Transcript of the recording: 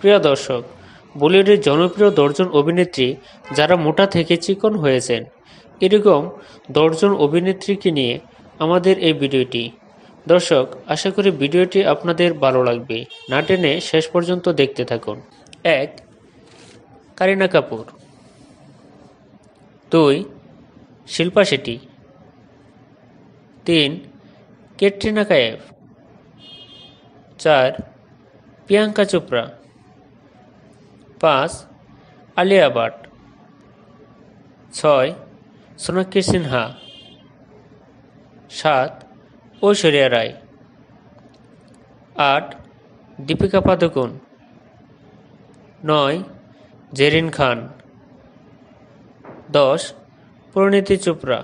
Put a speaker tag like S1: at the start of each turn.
S1: প্রিয় দর্শক বলিউডের জনপ্রিয় দশজন অভিনেত্রী যারা মোটা থেকে চিকন হয়েছেন এরকম দশজন অভিনেত্রীকে নিয়ে আমাদের এই ভিডিওটি দর্শক আশা করি ভিডিওটি আপনাদের ভালো লাগবে না টেনে শেষ পর্যন্ত দেখতে থাকুন এক কারিনা কাপুর দুই শিল্পা শেট্টি তিন কেটরিনা কায়েফ চার প্রিয়াঙ্কা চোপড়া পাঁচ আলিয়া ভাট ছয় সোনাক্ষী সিনহা সাত ঐশ্বরিয়া রায় আট দীপিকা পাদুকোন নয় জেরিন খান দশ পরিণীতি চোপড়া